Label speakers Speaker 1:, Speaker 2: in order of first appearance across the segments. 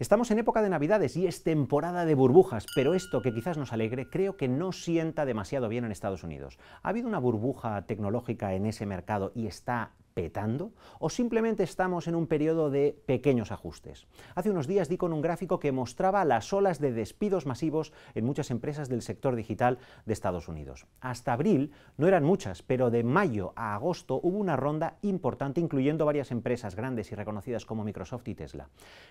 Speaker 1: Estamos en época de Navidades y es temporada de burbujas, pero esto que quizás nos alegre creo que no sienta demasiado bien en Estados Unidos. Ha habido una burbuja tecnológica en ese mercado y está petando o simplemente estamos en un periodo de pequeños ajustes. Hace unos días di con un gráfico que mostraba las olas de despidos masivos en muchas empresas del sector digital de Estados Unidos. Hasta abril no eran muchas, pero de mayo a agosto hubo una ronda importante incluyendo varias empresas grandes y reconocidas como Microsoft y Tesla.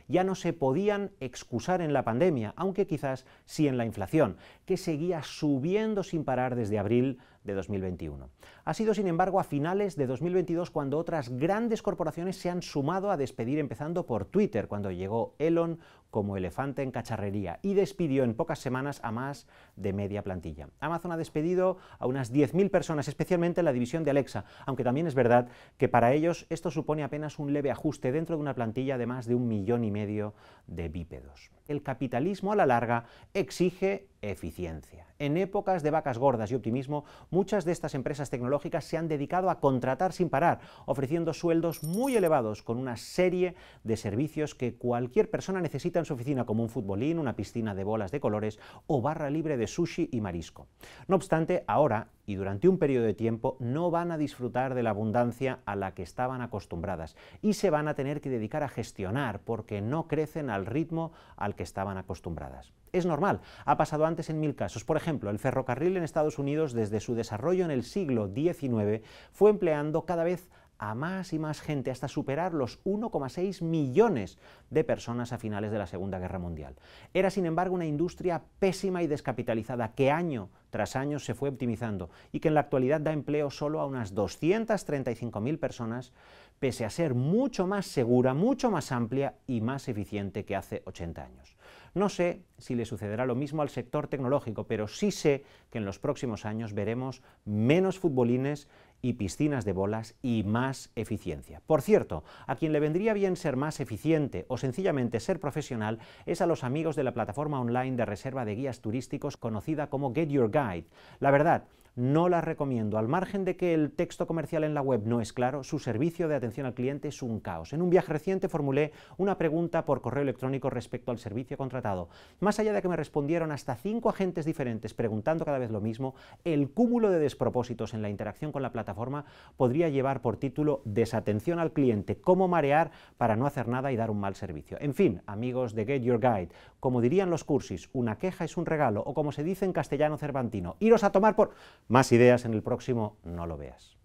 Speaker 1: Ya no se podían excusar en la pandemia, aunque quizás sí en la inflación, que seguía subiendo sin parar desde abril de 2021. Ha sido, sin embargo, a finales de 2022 cuando otras grandes corporaciones se han sumado a despedir, empezando por Twitter, cuando llegó Elon como elefante en cacharrería y despidió en pocas semanas a más de media plantilla. Amazon ha despedido a unas 10.000 personas, especialmente en la división de Alexa, aunque también es verdad que para ellos esto supone apenas un leve ajuste dentro de una plantilla de más de un millón y medio de bípedos. El capitalismo a la larga exige eficiencia. En épocas de vacas gordas y optimismo, muchas de estas empresas tecnológicas se han dedicado a contratar sin parar, ofreciendo sueldos muy elevados con una serie de servicios que cualquier persona necesita en su oficina como un futbolín, una piscina de bolas de colores o barra libre de sushi y marisco. No obstante, ahora y durante un periodo de tiempo no van a disfrutar de la abundancia a la que estaban acostumbradas y se van a tener que dedicar a gestionar porque no crecen al ritmo al que estaban acostumbradas. Es normal, ha pasado antes en mil casos. Por ejemplo, el ferrocarril en Estados Unidos desde su desarrollo en el siglo XIX fue empleando cada vez a más y más gente hasta superar los 1,6 millones de personas a finales de la Segunda Guerra Mundial. Era, sin embargo, una industria pésima y descapitalizada que año tras año se fue optimizando y que en la actualidad da empleo solo a unas 235.000 personas, pese a ser mucho más segura, mucho más amplia y más eficiente que hace 80 años. No sé si le sucederá lo mismo al sector tecnológico, pero sí sé que en los próximos años veremos menos futbolines y piscinas de bolas y más eficiencia. Por cierto, a quien le vendría bien ser más eficiente o sencillamente ser profesional es a los amigos de la plataforma online de reserva de guías turísticos conocida como Get Your Guide. La verdad, no la recomiendo. Al margen de que el texto comercial en la web no es claro, su servicio de atención al cliente es un caos. En un viaje reciente formulé una pregunta por correo electrónico respecto al servicio contratado. Más allá de que me respondieron hasta cinco agentes diferentes preguntando cada vez lo mismo, el cúmulo de despropósitos en la interacción con la plataforma podría llevar por título Desatención al cliente, cómo marear para no hacer nada y dar un mal servicio. En fin, amigos de Get Your Guide, como dirían los cursis, una queja es un regalo, o como se dice en castellano cervantino, iros a tomar por... Más ideas en el próximo No lo veas.